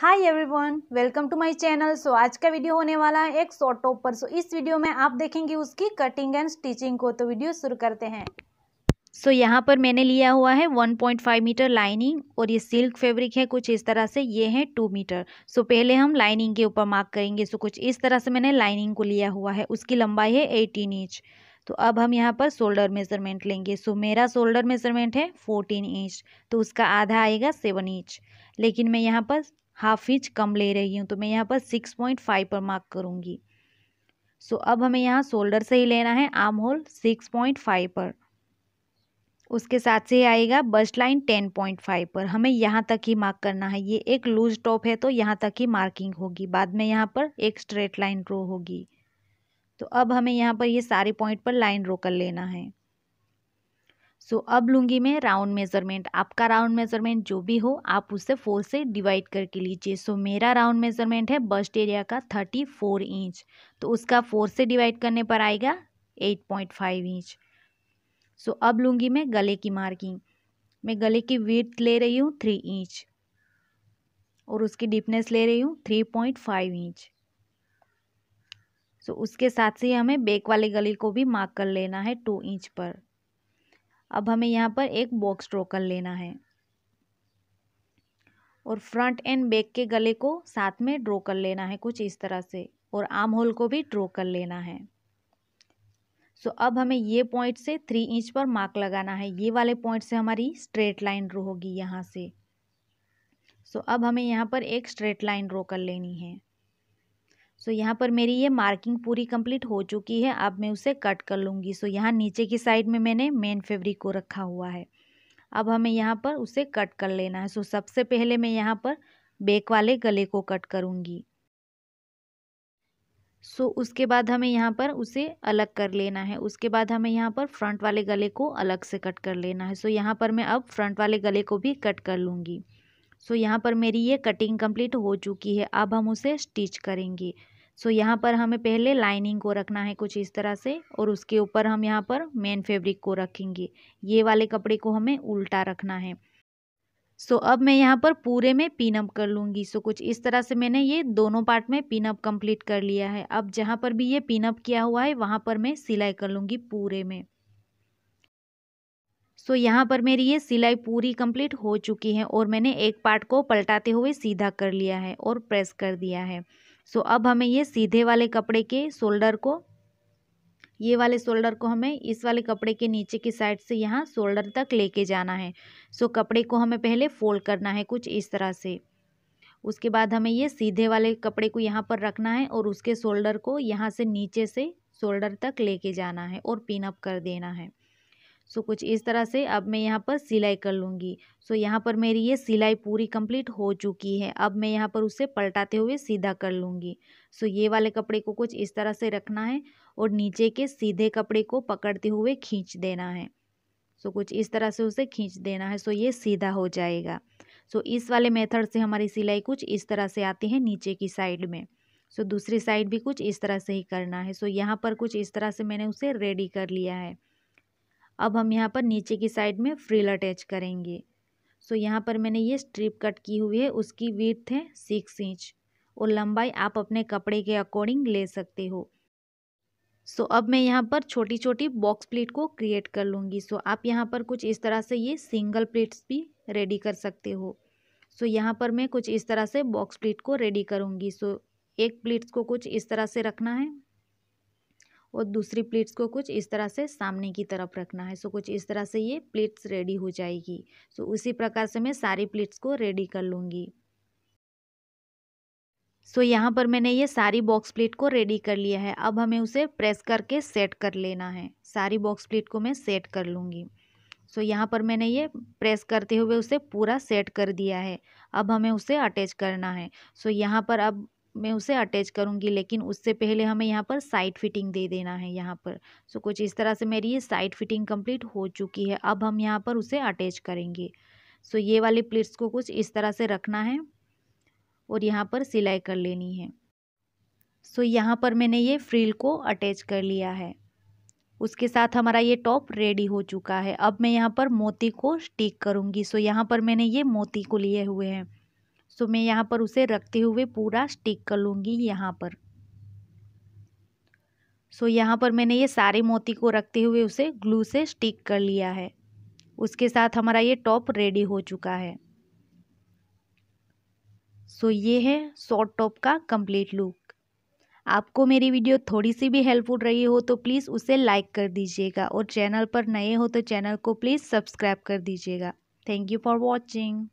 hi everyone welcome to my channel so आज का video होने वाला है एक शॉर्ट टॉप पर सो so, इस वीडियो में आप देखेंगे उसकी कटिंग एंड स्टिचिंग को तो वीडियो शुरू करते हैं सो so, यहाँ पर मैंने लिया हुआ है 1.5 मीटर लाइनिंग और ये सिल्क फैब्रिक है कुछ इस तरह से ये है टू मीटर सो so, पहले हम लाइनिंग के ऊपर मार्क करेंगे सो so, कुछ इस तरह से मैंने लाइनिंग को लिया हुआ है उसकी लंबाई है एटीन इंच तो अब हम यहाँ पर शोल्डर मेजरमेंट लेंगे सो मेरा शोल्डर मेजरमेंट है फोर्टीन इंच तो उसका आधा आएगा सेवन इंच लेकिन मैं यहाँ पर हाफ इंच कम ले रही हूँ तो मैं यहाँ पर सिक्स पॉइंट फाइव पर मार्क करूँगी सो अब हमें यहाँ शोल्डर से ही लेना है armhole six point five पर उसके साथ से आएगा bust line ten point five पर हमें यहाँ तक ही मार्क करना है ये एक लूज टॉप है तो यहाँ तक ही मार्किंग होगी बाद में यहाँ पर एक स्ट्रेट लाइन ड्रो होगी तो अब हमें यहाँ पर ये सारे पॉइंट पर लाइन ड्रो कर लेना है सो so, अब लूँगी मैं राउंड मेज़रमेंट आपका राउंड मेज़रमेंट जो भी हो आप उसे फोर से डिवाइड करके लीजिए सो so, मेरा राउंड मेज़रमेंट है बस्ट एरिया का थर्टी फोर इंच तो उसका फोर से डिवाइड करने पर आएगा eight point five inch so so, अब लूँगी मैं गले की मार्किंग मैं गले की विथ ले रही हूँ थ्री इंच और उसकी डीपनेस ले रही हूँ three point five inch so उसके साथ से हमें बेक वाले गले को भी मार्क कर लेना है टू इंच पर अब हमें यहाँ पर एक बॉक्स ड्रॉ कर लेना है और फ्रंट एंड बैक के गले को साथ में ड्रॉ कर लेना है कुछ इस तरह से और आर्म होल को भी ड्रॉ कर लेना है सो so, अब हमें ये पॉइंट से थ्री इंच पर मार्क लगाना है ये वाले पॉइंट से हमारी स्ट्रेट लाइन ड्रो होगी यहाँ से सो so, अब हमें यहाँ पर एक स्ट्रेट लाइन ड्रॉ कर लेनी है सो so, यहाँ पर मेरी ये मार्किंग पूरी कंप्लीट हो चुकी है अब मैं उसे कट कर लूँगी सो so, यहाँ नीचे की साइड में मैंने मेन फेब्रिक को रखा हुआ है अब हमें यहाँ पर उसे कट कर लेना है सो so, सबसे पहले मैं यहाँ पर बेक वाले गले को कट करूँगी सो so, उसके बाद हमें यहाँ पर उसे अलग कर लेना है उसके बाद हमें यहाँ पर फ्रंट वाले गले को अलग से कट कर लेना है सो so, यहाँ पर मैं अब फ्रंट वाले गले को भी कट कर लूँगी सो so, यहाँ पर मेरी ये कटिंग कंप्लीट हो चुकी है अब हम उसे स्टिच करेंगे सो so, यहाँ पर हमें पहले लाइनिंग को रखना है कुछ इस तरह से और उसके ऊपर हम यहाँ पर मेन फैब्रिक को रखेंगे ये वाले कपड़े को हमें उल्टा रखना है सो so, अब मैं यहाँ पर पूरे में पिनअप कर लूँगी सो so, कुछ इस तरह से मैंने ये दोनों पार्ट में पिनअप कंप्लीट कर लिया है अब जहाँ पर भी ये पिनअप किया हुआ है वहाँ पर मैं सिलाई कर लूँगी पूरे में सो so, यहाँ पर मेरी ये सिलाई पूरी कंप्लीट हो चुकी है और मैंने एक पार्ट को पलटाते हुए सीधा कर लिया है और प्रेस कर दिया है सो अब हमें ये सीधे वाले कपड़े के शोल्डर को ये वाले शोल्डर को हमें इस वाले कपड़े के नीचे की साइड से यहाँ शोल्डर तक लेके जाना है सो कपड़े को हमें पहले फोल्ड करना है कुछ इस तरह से उसके बाद हमें ये सीधे वाले कपड़े को यहाँ पर रखना है और उसके शोल्डर को यहाँ से नीचे से शोल्डर तक लेके जाना है और पिनअप कर देना है सो कुछ इस तरह से अब मैं यहाँ पर सिलाई कर लूँगी सो यहाँ पर मेरी ये सिलाई पूरी कंप्लीट हो चुकी है अब मैं यहाँ पर उसे पलटाते हुए सीधा कर लूँगी सो ये वाले कपड़े को कुछ इस तरह से रखना है और नीचे के सीधे कपड़े को पकड़ते हुए खींच देना है सो कुछ इस तरह से उसे खींच देना है सो ये सीधा हो जाएगा सो इस वाले मेथड से हमारी सिलाई कुछ इस तरह से आती है नीचे की साइड में सो so, दूसरी साइड भी कुछ इस तरह से ही करना है सो so, यहाँ पर कुछ इस तरह से मैंने उसे रेडी कर लिया है अब हम यहाँ पर नीचे की साइड में फ्रिल अटैच करेंगे सो यहाँ पर मैंने ये स्ट्रिप कट की हुई है उसकी विथ है सिक्स इंच और लंबाई आप अपने कपड़े के अकॉर्डिंग ले सकते हो सो so, अब मैं यहाँ पर छोटी छोटी बॉक्स प्लेट को क्रिएट कर लूँगी सो so, आप यहाँ पर कुछ इस तरह से ये सिंगल प्लेट्स भी रेडी कर सकते हो सो so, यहाँ पर मैं कुछ इस तरह से बॉक्स प्लेट को रेडी करूँगी सो so, एक प्लेट्स को कुछ इस तरह से रखना है और दूसरी प्लेट्स को कुछ इस तरह से सामने की तरफ रखना है सो कुछ इस तरह से ये प्लेट्स रेडी हो जाएगी सो उसी प्रकार से मैं सारी प्लेट्स को रेडी कर लूँगी सो यहाँ पर मैंने ये सारी बॉक्स प्लेट को रेडी कर लिया है अब हमें उसे प्रेस करके सेट कर लेना है सारी बॉक्स प्लेट को मैं सेट कर लूँगी सो so, यहाँ पर मैंने ये प्रेस करते हुए उसे पूरा सेट कर दिया है अब हमें उसे अटैच करना है सो so, यहाँ पर अब मैं उसे अटैच करूँगी लेकिन उससे पहले हमें यहाँ पर साइड फिटिंग दे देना है यहाँ पर सो कुछ इस तरह से मेरी ये साइड फिटिंग कम्प्लीट हो चुकी है अब हम यहाँ पर उसे अटैच करेंगे सो ये वाली प्लेट्स को कुछ इस तरह से रखना है और यहाँ पर सिलाई कर लेनी है सो यहाँ पर मैंने ये फ्रिल को अटैच कर लिया है उसके साथ हमारा ये टॉप रेडी हो चुका है अब मैं यहाँ पर मोती को स्टिक करूँगी सो यहाँ पर मैंने ये मोती को लिए हुए हैं सो मैं यहाँ पर उसे रखते हुए पूरा स्टिक कर लूँगी यहाँ पर सो यहाँ पर मैंने ये सारे मोती को रखते हुए उसे ग्लू से स्टिक कर लिया है उसके साथ हमारा ये टॉप रेडी हो चुका है सो ये है शॉर्ट टॉप का कंप्लीट लुक आपको मेरी वीडियो थोड़ी सी भी हेल्पफुल रही हो तो प्लीज़ उसे लाइक कर दीजिएगा और चैनल पर नए हो तो चैनल को प्लीज़ सब्सक्राइब कर दीजिएगा थैंक यू फॉर वॉचिंग